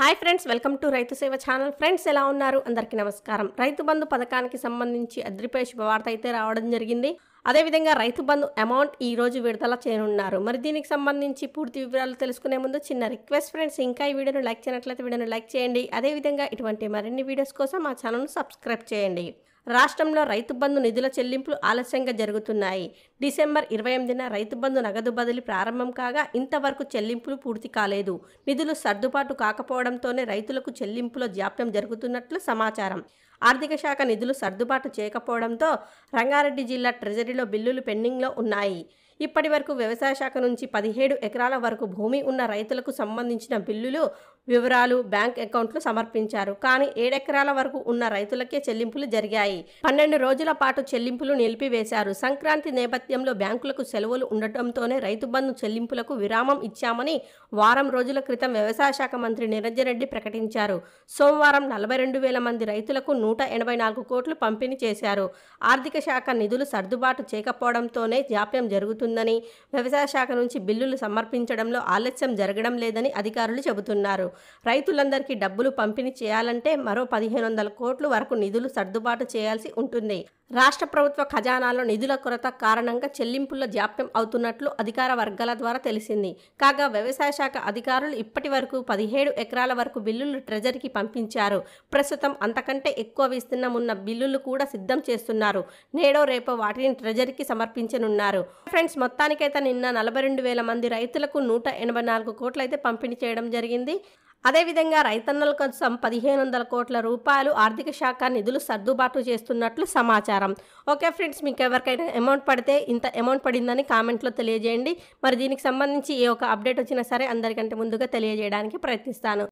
hi friends welcome to రైతు సేవ channel friends ఎలా ఉన్నారు అందరికీ నమస్కారం రైతు బంధు పథకానికి సంబంధించి అద్రిపై శుభవార్త అయితే రావడం జరిగింది అదేవిధంగా రైతు బంధు అమౌంట్ ఈ రోజు విడుదల చేయనున్నారు మరి దీనికి సంబంధించి పూర్తి వివరాలు తెలుసుకునే ముందు చిన్న రిక్వెస్ట్ ఫ్రెండ్స్ ఇంకా ఈ వీడియోను లైక్ చేయనట్లయితే వీడియోను లైక్ చేయండి అదేవిధంగా ఇటువంటి మరిన్ని వీడియోస్ కోసం మా ఛానల్ను సబ్స్క్రైబ్ చేయండి రాష్ట్రంలో రైతు బంధు నిధుల చెల్లింపులు ఆలస్యంగా జరుగుతున్నాయి డిసెంబర్ ఇరవై ఎనిమిదిన రైతు బంధు నగదు బదిలీ ప్రారంభం కాగా ఇంతవరకు చెల్లింపులు పూర్తి కాలేదు నిధులు సర్దుబాటు కాకపోవడంతోనే రైతులకు చెల్లింపులో జాప్యం జరుగుతున్నట్లు సమాచారం ఆర్థిక శాఖ నిధులు సర్దుబాటు చేయకపోవడంతో రంగారెడ్డి జిల్లా ట్రెజరీలో బిల్లులు పెండింగ్లో ఉన్నాయి ఇప్పటి వరకు వ్యవసాయ శాఖ నుంచి పదిహేడు ఎకరాల వరకు భూమి ఉన్న రైతులకు సంబంధించిన బిల్లులు వివరాలు బ్యాంక్ అకౌంట్లు సమర్పించారు కానీ ఏడెకరాల వరకు ఉన్న రైతులకే చెల్లింపులు జరిగాయి పన్నెండు రోజుల పాటు చెల్లింపులు నిలిపివేశారు సంక్రాంతి నేపథ్యం నేపథ్యంలో బ్యాంకులకు సెలవులు ఉండటంతోనే రైతు బంధు చెల్లింపులకు విరామం ఇచ్చామని వారం రోజుల క్రితం వ్యవసాయ శాఖ మంత్రి నిరంజన్ ప్రకటించారు సోమవారం నలభై రెండు వేల మంది రైతులకు నూట ఎనభై నాలుగు కోట్లు పంపిణీ చేశారు ఆర్థిక శాఖ నిధులు సర్దుబాటు చేయకపోవడంతోనే జాప్యం జరుగుతుందని వ్యవసాయ శాఖ నుంచి బిల్లులు సమర్పించడంలో ఆలస్యం జరగడం లేదని అధికారులు చెబుతున్నారు రైతులందరికీ డబ్బులు పంపిణీ చేయాలంటే మరో పదిహేను వందల కోట్లు వరకు నిధులు సర్దుబాటు చేయాల్సి ఉంటుంది రాష్ట్ర ప్రభుత్వ ఖజానాలో నిధుల కొరత కారణంగా రంగ చెల్లింపుల జాప్యం అవుతున్నట్లు అధికార వర్గాల ద్వారా తెలిసింది కాగా వ్యవసాయ శాఖ అధికారులు ఇప్పటి వరకు పదిహేడు ఎకరాల వరకు బిల్లులు ట్రెజరీకి పంపించారు ప్రస్తుతం అంతకంటే ఎక్కువ విస్తీర్ణమున్న బిల్లులు కూడా సిద్ధం చేస్తున్నారు నేడో రేపో వాటిని ట్రెజరీకి సమర్పించనున్నారు ఫ్రెండ్స్ మొత్తానికైతే నిన్న నలభై రెండు వేల మంది రైతులకు నూట ఎనభై నాలుగు కోట్లయితే పంపిణీ చేయడం జరిగింది అదేవిధంగా రైతన్నల కోసం పదిహేను వందల కోట్ల రూపాయలు ఆర్థిక శాఖ నిధులు సర్దుబాటు చేస్తున్నట్లు సమాచారం ఓకే ఫ్రెండ్స్ మీకు ఎవరికైనా అమౌంట్ పడితే ఇంత అమౌంట్ పడిందని కామెంట్లో తెలియజేయండి మరి దీనికి సంబంధించి ఏ ఒక అప్డేట్ వచ్చినా సరే అందరికంటే ముందుగా తెలియజేయడానికి ప్రయత్నిస్తాను